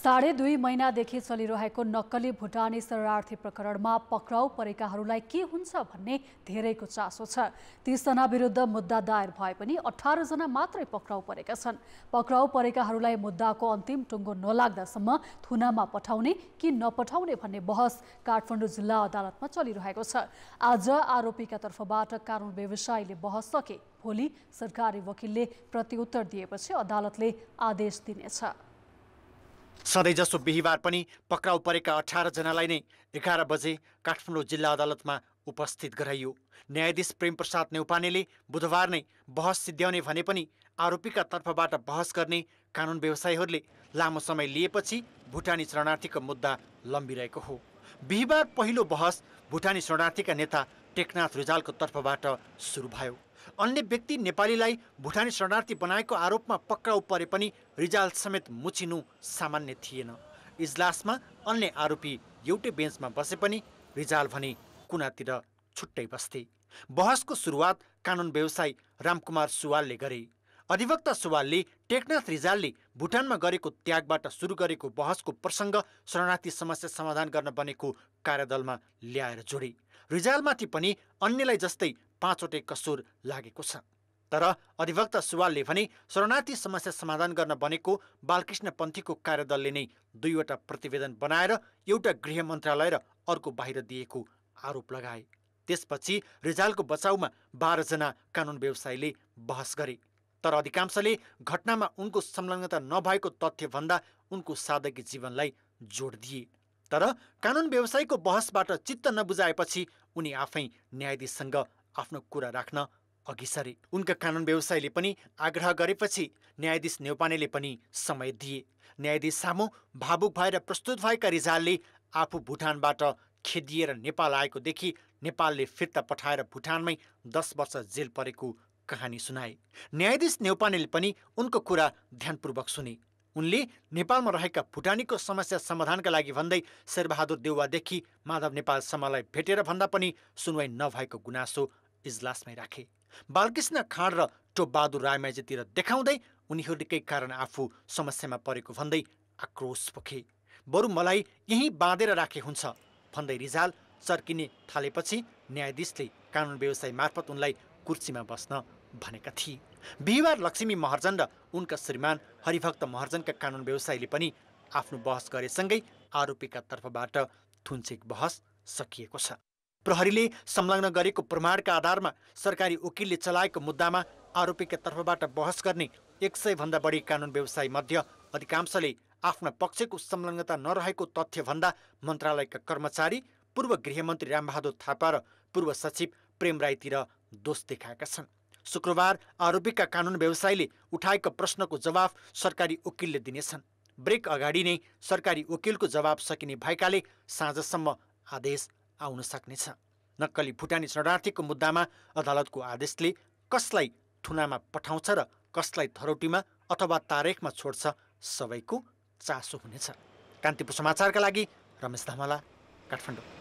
साढे दुई महिनादेखि चलिरहेको नक्कली भुटानी शरणार्थी प्रकरणमा पक्राउ परेकाहरूलाई के हुन्छ भन्ने धेरैको चासो छ तिसजना विरुद्ध मुद्दा दायर भए पनि अठारजना मात्रै पक्राउ परेका छन् पक्राउ परेकाहरूलाई मुद्दाको अन्तिम टुङ्गो नलाग्दासम्म थुनामा पठाउने कि नपठाउने भन्ने बहस काठमाडौँ जिल्ला अदालतमा चलिरहेको छ आज आरोपीका तर्फबाट कानुन व्यवसायीले बहस सके भोलि सरकारी वकिलले प्रत्युत्तर दिएपछि अदालतले आदेश दिनेछ सधैँजसो बिहिबार पनि पक्राउ परेका अठारजनालाई नै एघार बजे काठमाडौँ जिल्ला अदालतमा उपस्थित गराइयो न्यायाधीश प्रेमप्रसाद नेउपानेले बुधबार नै बहस सिद्ध्याउने भने पनि आरोपीका तर्फबाट बहस गर्ने कानुन व्यवसायीहरूले लामो समय लिएपछि भुटानी शरणार्थीको मुद्दा लम्बिरहेको हो बिहिबार पहिलो बहस भुटानी शरणार्थीका नेता टेकनाथ रिजालको तर्फबाट सुरु भयो अन्य व्यक्ति नेपालीलाई भुटानी शरणार्थी बनाएको आरोपमा पक्राउ परे पनि रिजाल समेत मुछिनु सामान्य थिएन इजलासमा अन्य आरोपी एउटै बेन्चमा बसे पनि रिजाल भने कुनातिर छुट्टै बस्थे बहसको सुरुवात कानुन व्यवसायी रामकुमार सुवालले गरे अधिवक्ता सुवालले टेकनाथ रिजालले भुटानमा गरेको त्यागबाट सुरु गरेको बहसको प्रसङ्ग शरणार्थी समस्या समाधान गर्न बनेको कार्यदलमा ल्याएर जोडे रिजालमाथि पनि अन्यलाई जस्तै पाँचवटै कसुर लागेको छ तर अधिवक्ता सुवालले भने शरणार्थी समस्या समाधान गर्न बनेको बालकृष्ण पन्थीको कार्यदलले नै दुईवटा प्रतिवेदन बनाएर एउटा गृह मन्त्रालय र अर्को बाहिर दिएको आरोप लगाए त्यसपछि रिजालको बचाउमा बाह्रजना कानुन व्यवसायीले बहस गरे तर अधिकांशले घटनामा उनको संलग्नता नभएको तथ्य भन्दा उनको साधकी जीवनलाई जोड दिए तर कानुन व्यवसायको बहसबाट चित्त नबुझाएपछि उनी आफै न्यायाधीशसँग आफ्नो कुरा राख्न अघि सरे उनका कानुन व्यवसायले पनि आग्रह गरेपछि न्यायाधीश नेपानेले पनि समय दिए न्यायाधीश सामु भावुक भएर प्रस्तुत भएका रिजालले आफू भुटानबाट खेदिएर नेपाल आएकोदेखि नेपालले फिर्ता पठाएर भुटानमै दस वर्ष जेल परेको कहानी सुनाए न्यायाधीश नेउपानेले पनि उनको कुरा ध्यानपूर्वक सुने उनले नेपालमा रहेका भुटानीको समस्या समाधानका लागि भन्दै शेरबहादुर देउवादेखि माधव नेपाल नेपालसम्मलाई भेटेर भन्दा पनि सुनवाई नभएको गुनासो इजलासमै राखे बालकृष्ण खाँड र टोपबहादुर रायमाझीतिर देखाउँदै उनीहरूकै कारण आफू समस्यामा परेको भन्दै आक्रोश पोखे बरु मलाई यहीँ बाँधेर राखे हुन्छ भन्दै रिजाल चर्किने थालेपछि न्यायाधीशले कानुन व्यवसाय मार्फत उनलाई कुर्सीमा बस्न भनेका थिए बिहिबार लक्ष्मी महर्जन र उनका श्रीमान हरिभक्त महर्जनका कानुन व्यवसायीले पनि आफ्नो बहस गरेसँगै आरोपीका तर्फबाट थुन्चेक बहस सकिएको छ प्रहरीले संलग्न गरेको प्रमाणका आधारमा सरकारी वकिलले चलाएको मुद्दामा आरोपीका तर्फबाट बहस गर्ने एक सय भन्दा बढी कानुन मध्य अधिकांशले आफ्ना पक्षको संलग्नता नरहेको तथ्यभन्दा मन्त्रालयका कर्मचारी पूर्व गृहमन्त्री रामबहादुर थापा र पूर्व सचिव प्रेम राईतिर दोष देखाएका छन् शुक्रबार आरोपीका कानुन व्यवसायले उठाएको प्रश्नको जवाफ सरकारी वकिलले दिनेछन् ब्रेक अगाडि नै सरकारी वकिलको जवाब सकिने भएकाले साँझसम्म आदेश आउन सक्नेछ नक्कली भुटानी शरणार्थीको मुद्दामा अदालतको आदेशले कसलाई थुनामा पठाउँछ र कसलाई धरोटीमा अथवा तारेखमा छोड्छ सबैको चासो हुनेछ कान्तिपुर समाचारका लागि रमेश धमला काठमाडौँ